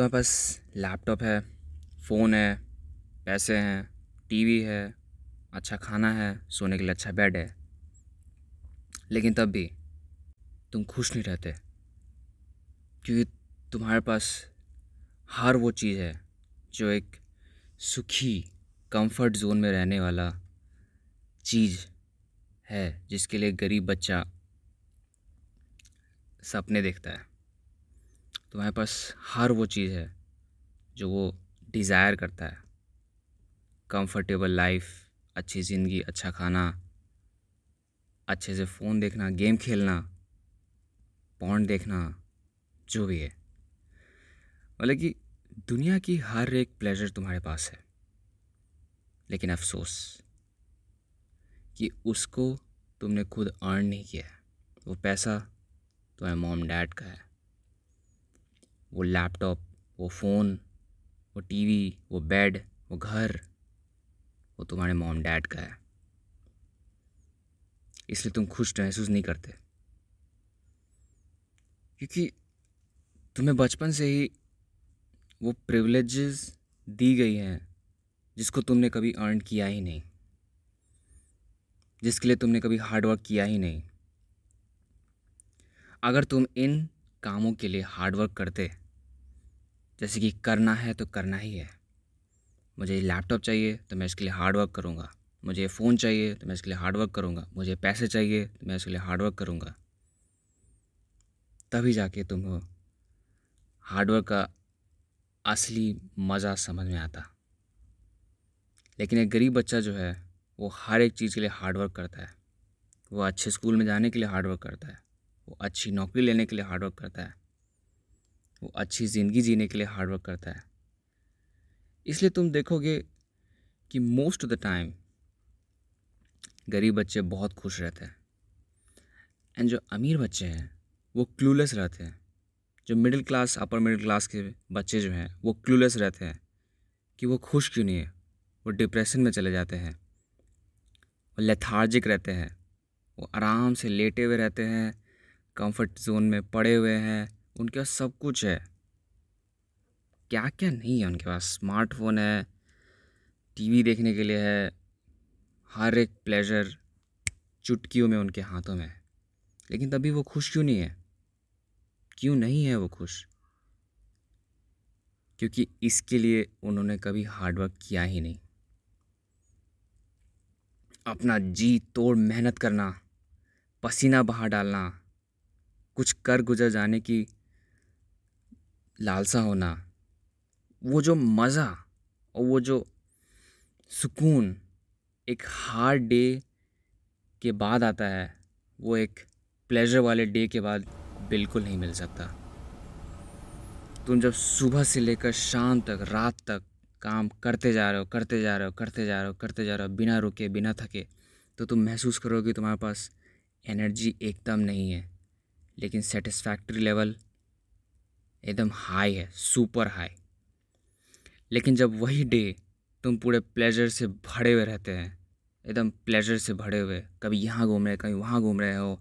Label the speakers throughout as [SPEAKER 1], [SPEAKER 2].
[SPEAKER 1] तुम्हारे तो पास लैपटॉप है फ़ोन है पैसे हैं टीवी है अच्छा खाना है सोने के लिए अच्छा बेड है लेकिन तब भी तुम खुश नहीं रहते क्योंकि तुम्हारे पास हर वो चीज़ है जो एक सुखी कंफर्ट जोन में रहने वाला चीज़ है जिसके लिए गरीब बच्चा सपने देखता है तुम्हारे पास हर वो चीज़ है जो वो डिज़ायर करता है कंफर्टेबल लाइफ अच्छी ज़िंदगी अच्छा खाना अच्छे से फ़ोन देखना गेम खेलना पॉन्ड देखना जो भी है मतलब कि दुनिया की हर एक प्लेजर तुम्हारे पास है लेकिन अफसोस कि उसको तुमने खुद अर्न नहीं किया है वो पैसा तुम्हारे मॉम डैड का है वो लैपटॉप वो फ़ोन वो टीवी वो बेड वो घर वो तुम्हारे मॉम डैड का है इसलिए तुम खुश महसूस नहीं करते क्योंकि तुम्हें बचपन से ही वो प्रिवलेजेस दी गई हैं जिसको तुमने कभी अर्न किया ही नहीं जिसके लिए तुमने कभी हार्डवर्क किया ही नहीं अगर तुम इन कामों के लिए हार्डवर्क करते जैसे कि करना है तो करना ही है मुझे लैपटॉप चाहिए तो मैं इसके लिए हार्ड वर्क करूँगा मुझे फ़ोन चाहिए तो मैं इसके लिए हार्ड वर्क करूँगा मुझे पैसे चाहिए तो मैं इसके लिए हार्ड वर्क करूँगा तभी जाके तुम हार्डवर्क का असली मज़ा समझ में आता लेकिन एक गरीब बच्चा जो है वो हर एक चीज़ के लिए हार्डवर्क करता है वो अच्छे स्कूल में जाने के लिए हार्डवर्क करता है वो अच्छी नौकरी लेने के लिए हार्डवर्क करता है वो अच्छी ज़िंदगी जीने के लिए हार्डवर्क करता है इसलिए तुम देखोगे कि मोस्ट ऑफ द टाइम गरीब बच्चे बहुत खुश रहते हैं एंड जो अमीर बच्चे हैं वो क्लूलेस रहते हैं जो middle class upper middle class के बच्चे जो हैं वो क्लूलेस रहते हैं कि वो खुश क्यों नहीं है वो डिप्रेशन में चले जाते हैं वो लेथार्जिक रहते हैं वो आराम से लेटे हुए रहते हैं कंफर्ट जोन में पड़े हुए हैं उनके पास सब कुछ है क्या क्या नहीं है उनके पास स्मार्टफोन है टीवी देखने के लिए है हर एक प्लेजर चुटकियों में उनके हाथों में है लेकिन तभी वो खुश क्यों नहीं है क्यों नहीं है वो खुश क्योंकि इसके लिए उन्होंने कभी हार्डवर्क किया ही नहीं अपना जी तोड़ मेहनत करना पसीना बहा डालना कुछ कर गुजर जाने की लालसा होना वो जो मज़ा और वो जो सुकून एक हार्ड डे के बाद आता है वो एक प्लेजर वाले डे के बाद बिल्कुल नहीं मिल सकता तुम जब सुबह से लेकर शाम तक रात तक काम करते जा रहे हो करते जा रहे हो करते जा रहे हो करते जा रहे हो बिना रुके बिना थके तो तुम महसूस करोगे तुम्हारे पास एनर्जी एकदम नहीं है लेकिन सेटिस्फैक्ट्री लेवल एकदम हाई है सुपर हाई लेकिन जब वही डे तुम पूरे प्लेजर से भरे हुए रहते हैं एकदम प्लेजर से भरे हुए कभी यहाँ घूम रहे कभी वहाँ घूम रहे हो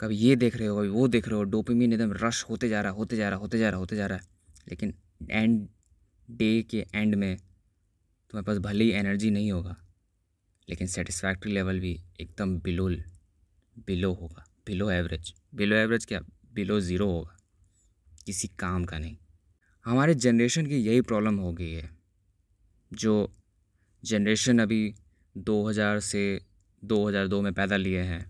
[SPEAKER 1] कभी ये देख रहे हो कभी वो देख रहे हो डोपिमिन एकदम रश होते जा रहा होते जा रहा होते जा रहा होते जा रहा लेकिन एंड डे के एंड में तुम्हारे पास भले ही एनर्जी नहीं होगा लेकिन सेटिस्फैक्ट्री लेवल भी एकदम बिलो बिलो होगा बिलो एवरेज बिलो एवरेज क्या बिलो ज़ीरो होगा किसी काम का नहीं हमारे जनरेशन की यही प्रॉब्लम हो गई है जो जनरेशन अभी 2000 से 2002 में पैदा लिए हैं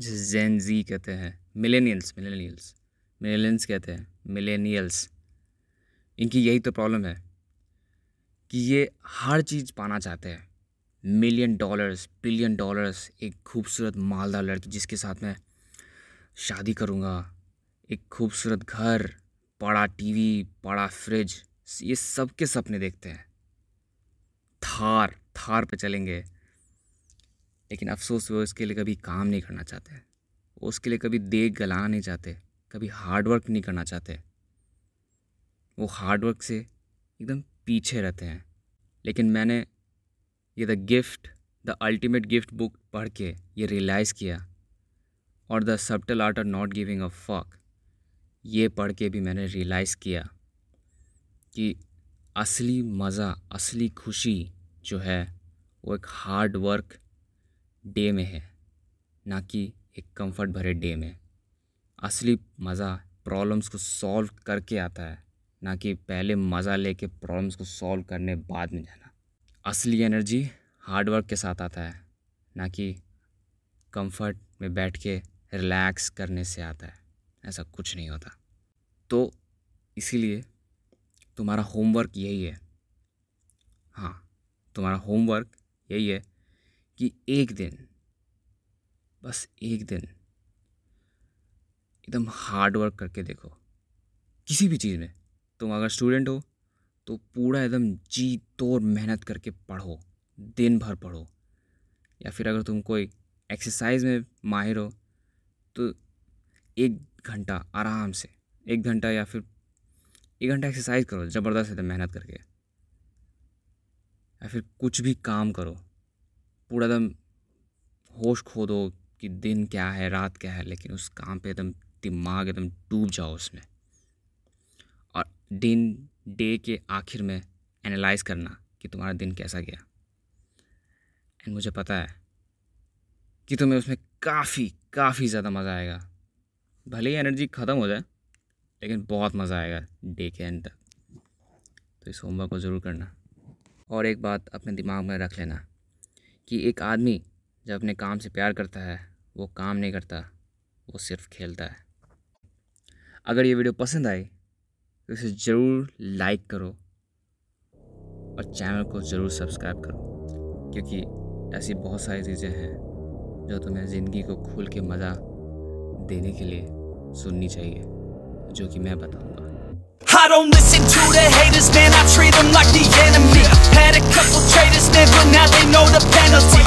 [SPEAKER 1] जिसे जैन जी कहते हैं मिलेनियल्स मिलेनियल्स मिलेनियल्स कहते हैं मिलेनियल्स इनकी यही तो प्रॉब्लम है कि ये हर चीज़ पाना चाहते हैं मिलियन डॉलर्स बिलियन डॉलर्स एक खूबसूरत मालदार लड़की जिसके साथ मैं शादी करूँगा एक खूबसूरत घर बड़ा टीवी बड़ा फ्रिज ये सब के सपने देखते हैं थार थार पे चलेंगे लेकिन अफसोस वो इसके लिए कभी काम नहीं करना चाहते वो उसके लिए कभी देख गलाना नहीं चाहते कभी हार्डवर्क नहीं करना चाहते वो हार्डवर्क से एकदम पीछे रहते हैं लेकिन मैंने ये the gift the ultimate gift book पढ़ के ये रियलाइज़ किया और the subtle art are not giving a fuck ये पढ़ के भी मैंने रियलाइज़ किया कि असली मज़ा असली खुशी जो है वो एक हार्ड वर्क डे में है ना कि एक कंफर्ट भरे डे में असली मज़ा प्रॉब्लम्स को सॉल्व करके आता है ना कि पहले मज़ा लेके प्रॉब्लम्स को सॉल्व करने बाद में जाना असली एनर्जी हार्डवर्क के साथ आता है ना कि कंफर्ट में बैठ के रिलैक्स करने से आता है ऐसा कुछ नहीं होता तो इसीलिए तुम्हारा होमवर्क यही है हाँ तुम्हारा होमवर्क यही है कि एक दिन बस एक दिन एकदम हार्ड वर्क करके देखो किसी भी चीज़ में तुम अगर स्टूडेंट हो तो पूरा एकदम जी तोड़ मेहनत करके पढ़ो दिन भर पढ़ो या फिर अगर तुम कोई एक्सरसाइज में माहिर हो तो एक घंटा आराम से एक घंटा या फिर एक घंटा एक्सरसाइज करो ज़बरदस्त एकदम तो मेहनत करके या फिर कुछ भी काम करो पूरा एकदम होश खो दो कि दिन क्या है रात क्या है लेकिन उस काम पे एकदम दिमाग एकदम डूब जाओ उसमें और दिन डे के आखिर में एनालाइज करना कि तुम्हारा दिन कैसा गया एंड मुझे पता है कि तुम्हें उसमें काफ़ी काफ़ी ज़्यादा मज़ा आएगा भले ही एनर्जी ख़त्म हो जाए लेकिन बहुत मज़ा आएगा डे के एंड तक तो इस होमवर्क को ज़रूर करना और एक बात अपने दिमाग में रख लेना कि एक आदमी जब अपने काम से प्यार करता है वो काम नहीं करता वो सिर्फ खेलता है अगर ये वीडियो पसंद आए तो इसे ज़रूर लाइक करो और चैनल को ज़रूर सब्सक्राइब करो क्योंकि ऐसी बहुत सारी चीज़ें हैं जो तुम्हें ज़िंदगी को खुल के मज़ा देने के लिए सुननी चाहिए जो कि मैं बताऊंगा I don't listen to the haters, man, I treat them like the enemy Had a couple traitors, man, but now they know the penalty